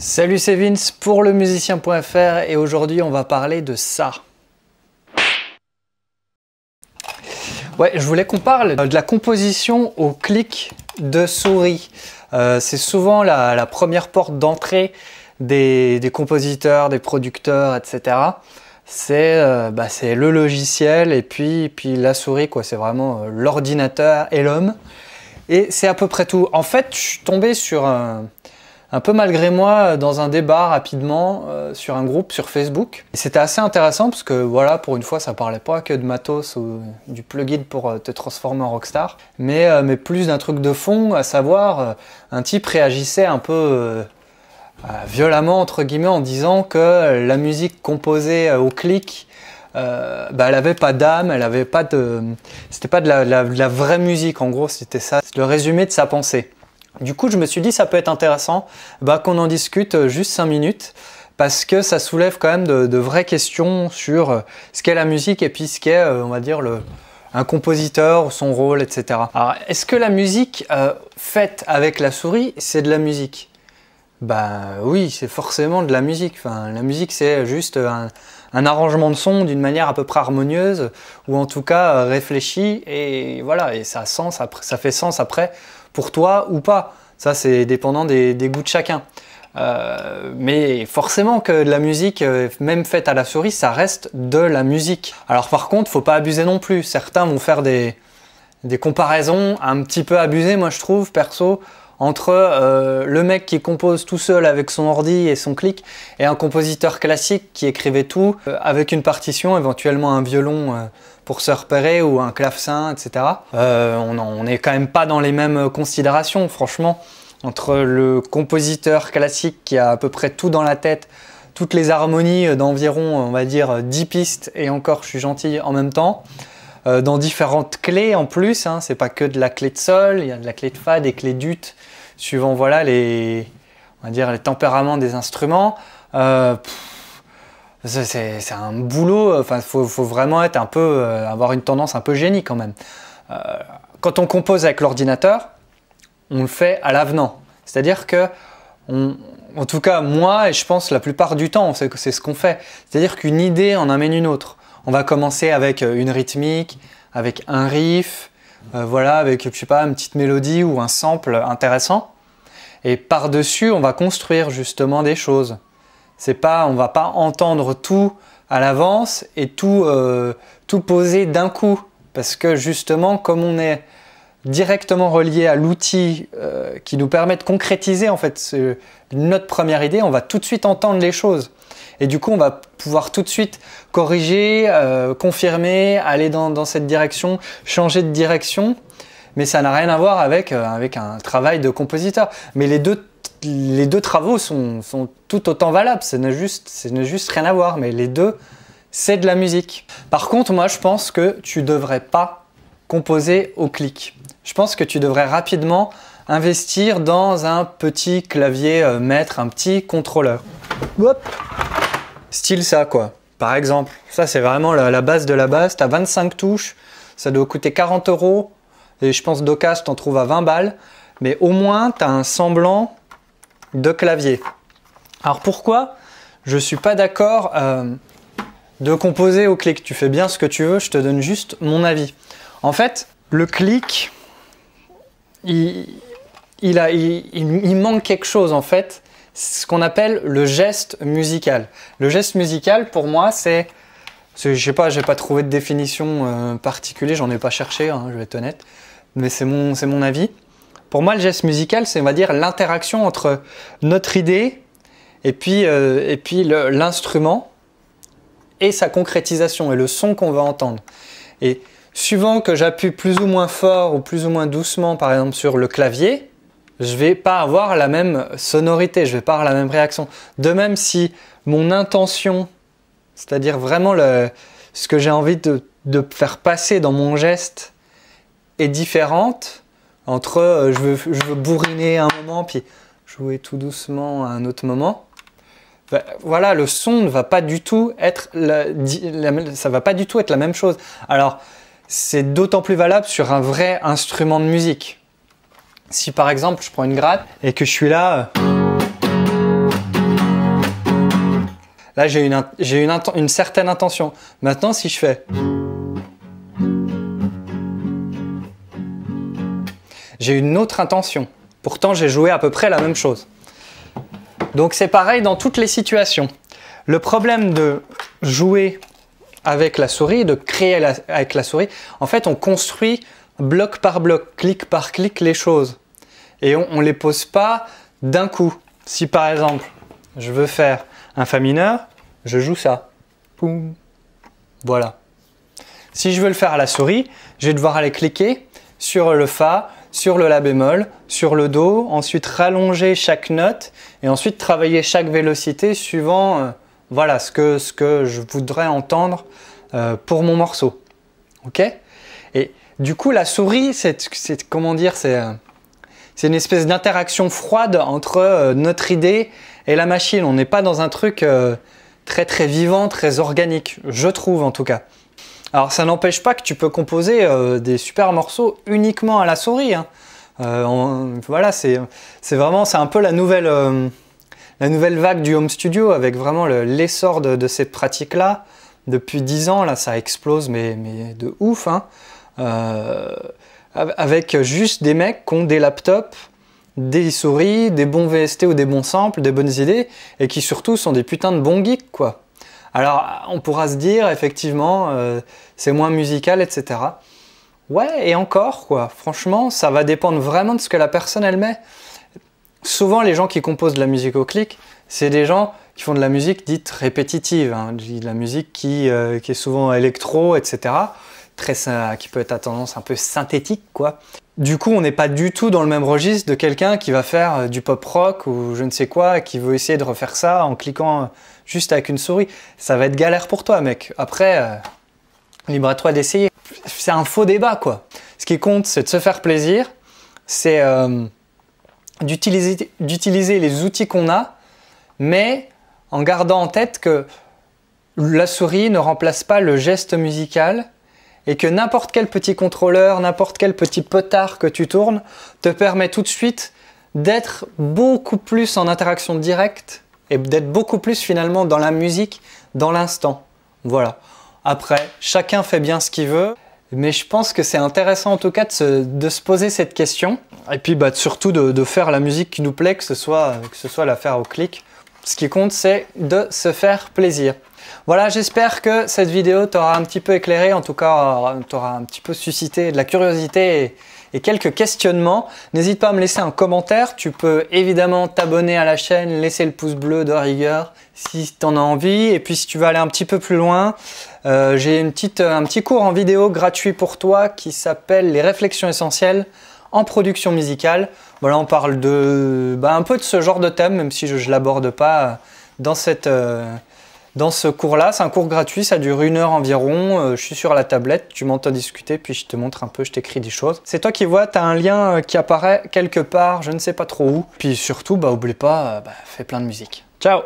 Salut, c'est Vince pour lemusicien.fr et aujourd'hui on va parler de ça. Ouais, je voulais qu'on parle de la composition au clic de souris. Euh, c'est souvent la, première porte d'entrée des, compositeurs, des producteurs, etc. Euh, bah, c'est le logiciel et puis, puis la souris, quoi. C'est vraiment euh, l'ordinateur et l'homme. Et c'est à peu près tout. En fait, je suis tombé sur un, un peu malgré moi euh, dans un débat rapidement euh, sur un groupe sur Facebook. c'était assez intéressant parce que voilà, pour une fois, ça parlait pas que de matos ou du plugin pour euh, te transformer en rockstar, mais, plus d'un truc de fond, à savoir un type réagissait un peu violemment entre guillemets en disant que la musique composée au clic bah, elle avait pas d'âme, elle avait pas de, c'était pas de la, de la, vraie musique en gros, c'était ça, le résumé de sa pensée. Du coup, je me suis dit, ça peut être intéressant bah, qu'on en discute euh, juste 5 minutes parce que ça soulève quand même de, vraies questions sur euh, ce qu'est la musique et puis ce qu'est, euh, on va dire, un compositeur, son rôle, etc. Alors, est-ce que la musique faite avec la souris, c'est de la musique Bah oui, c'est forcément de la musique. la musique, c'est juste un, arrangement de son d'une manière à peu près harmonieuse, ou en tout cas réfléchie, et voilà, et ça, a sens ça fait sens après pour toi ou pas. Ça, c'est dépendant des, goûts de chacun. Euh, mais forcément que de la musique, euh, même faite à la souris, ça reste de la musique. Alors par contre, faut pas abuser non plus. Certains vont faire des, comparaisons un petit peu abusées, moi je trouve, perso, entre euh, le mec qui compose tout seul avec son ordi et son clic et un compositeur classique qui écrivait tout avec une partition, éventuellement un violon pour se repérer ou un clavecin, etc. Euh, on n'est quand même pas dans les mêmes considérations, franchement. Entre le compositeur classique qui a à peu près tout dans la tête, toutes les harmonies d'environ, on va dire, 10 pistes, et encore, je suis gentil en même temps, euh, dans différentes clés en plus, hein. c'est pas que de la clé de sol, il y a de la clé de fa, des clés d'ut, suivant voilà les, on va dire, les tempéraments des instruments. Euh, c'est un boulot, euh, enfin, faut, vraiment être un peu, euh, avoir une tendance un peu génie quand même. Euh, quand on compose avec l'ordinateur, on le fait à l'avenant. C'est-à-dire que, en tout cas, moi et je pense la plupart du temps, c'est ce qu'on fait. C'est-à-dire qu'une idée en amène une autre. On va commencer avec une rythmique, avec un riff, voilà, avec, je sais pas, une petite mélodie ou un sample intéressant. Et par-dessus, on va construire justement des choses. C'est pas, on va pas entendre tout à l'avance et euh, tout, poser d'un coup. Parce que justement, comme on est directement relié à l'outil euh, qui nous permet de concrétiser en fait notre première idée, on va tout de suite entendre les choses. Et du coup, on va pouvoir tout de suite corriger, euh, confirmer, aller dans, cette direction, changer de direction. Mais ça n'a rien à voir avec, avec un travail de compositeur. Mais les deux les deux travaux sont, tout autant valables, ça n'a juste, juste, rien à voir, mais les deux, c'est de la musique. Par contre, moi, je pense que tu devrais pas composer au clic. Je pense que tu devrais rapidement investir dans un petit clavier euh, mettre un petit contrôleur. Style ça, quoi. Par exemple, ça, c'est vraiment la, base de la base. Tu as 25 touches, ça doit coûter 40 euros. Et je pense d'occasion, tu en trouves à 20 balles mais au moins tu as un semblant de clavier. Alors pourquoi je ne suis pas d'accord euh, de composer au clic Tu fais bien ce que tu veux, je te donne juste mon avis. En fait, le clic, il, manque quelque chose en fait, ce qu'on appelle le geste musical. Le geste musical, pour moi, c'est... Je sais pas, j'ai pas trouvé de définition euh, particulière, j'en ai pas cherché, hein, je vais être honnête, mais c'est mon avis. Pour moi, le geste musical, c'est, on va dire, l'interaction entre notre idée et puis, euh, l'instrument et sa concrétisation et le son qu'on va entendre. Et suivant que j'appuie plus ou moins fort ou plus ou moins doucement, par exemple, sur le clavier, je vais pas avoir la même sonorité, je vais pas avoir la même réaction. De même, si mon intention, c'est-à-dire vraiment ce que j'ai envie de, faire passer dans mon geste, est différente, entre euh, je, veux, bourriner un moment, puis jouer tout doucement à un autre moment. Bah, voilà, le son ne va pas du tout être la, ça va pas du tout être la même chose. Alors, c'est d'autant plus valable sur un vrai instrument de musique. Si par exemple, je prends une gratte et que je suis là euh, Là, j'ai une, une certaine intention. Maintenant, si je fais j'ai une autre intention. Pourtant, j'ai joué à peu près la même chose. Donc c'est pareil dans toutes les situations. Le problème de jouer avec la souris, de créer avec la souris, en fait, on construit bloc par bloc, clic par clic les choses. Et on ne les pose pas d'un coup. Si par exemple, je veux faire un Fa mineur, je joue ça. Voilà. Si je veux le faire à la souris, je vais devoir aller cliquer sur le Fa, sur le La bémol, sur le Do, ensuite rallonger chaque note et ensuite travailler chaque vélocité suivant euh, voilà, ce, que, je voudrais entendre euh, pour mon morceau. Ok Et du coup, la souris, c'est comment dire, euh, c'est une espèce d'interaction froide entre notre idée et la machine. On n'est pas dans un truc très très vivant, très organique, je trouve en tout cas. Alors ça n'empêche pas que tu peux composer euh, des super morceaux uniquement à la souris. Hein. Euh, voilà, c'est vraiment, c'est un peu euh, la nouvelle, vague du home studio avec vraiment l'essor de, cette pratique là Depuis 10 ans, là, ça explose, mais, mais de ouf. Hein. avec juste des mecs qui ont des laptops, des souris, des bons VST ou des bons samples, des bonnes idées, et qui surtout sont des putains de bons geeks, quoi. Alors, on pourra se dire, effectivement, euh, c'est moins musical, etc. Ouais, et encore, quoi. Franchement, ça va dépendre vraiment de ce que la personne, elle met. Souvent, les gens qui composent de la musique au clic, c'est des gens qui font de la musique dite répétitive, hein. de la musique qui, euh, qui, est souvent électro, etc. Très, qui peut être à tendance un peu synthétique, quoi du coup, on n'est pas du tout dans le même registre de quelqu'un qui va faire euh, du pop rock ou je ne sais quoi, qui veut essayer de refaire ça en cliquant euh, juste avec une souris. Ça va être galère pour toi, mec. Après, euh, libre à toi d'essayer. C'est un faux débat, quoi. Ce qui compte, c'est de se faire plaisir, c'est d'utiliser les outils qu'on a, mais en gardant en tête que la souris ne remplace pas le geste musical, et que n'importe quel petit contrôleur, n'importe quel petit potard que tu tournes te permet tout de suite d'être beaucoup plus en interaction directe et d'être beaucoup plus finalement dans la musique, dans l'instant. Voilà. Après, chacun fait bien ce qu'il veut, mais je pense que c'est intéressant en tout cas de se, poser cette question, et puis bah, surtout de, faire la musique qui nous plaît, que ce soit, que ce soit la faire au clic ce qui compte, c'est de se faire plaisir. Voilà, j'espère que cette vidéo t'aura un petit peu éclairé, en tout cas euh, t'aura un petit peu suscité de la curiosité et, quelques questionnements. N'hésite pas à me laisser un commentaire, tu peux évidemment t'abonner à la chaîne, laisser le pouce bleu de rigueur si t'en as envie, et puis si tu veux aller un petit peu plus loin, euh, j'ai un petit cours en vidéo gratuit pour toi qui s'appelle les réflexions essentielles en production musicale. Voilà, on parle de bah, un peu de ce genre de thème, même si je ne l'aborde pas euh, dans, cette, euh, dans ce cours-là. C'est un cours gratuit, ça dure une heure environ. Euh, je suis sur la tablette, tu m'entends discuter, puis je te montre un peu, je t'écris des choses. C'est toi qui vois, tu as un lien qui apparaît quelque part, je ne sais pas trop où. Puis surtout, bah, oublie pas, bah, fais plein de musique. Ciao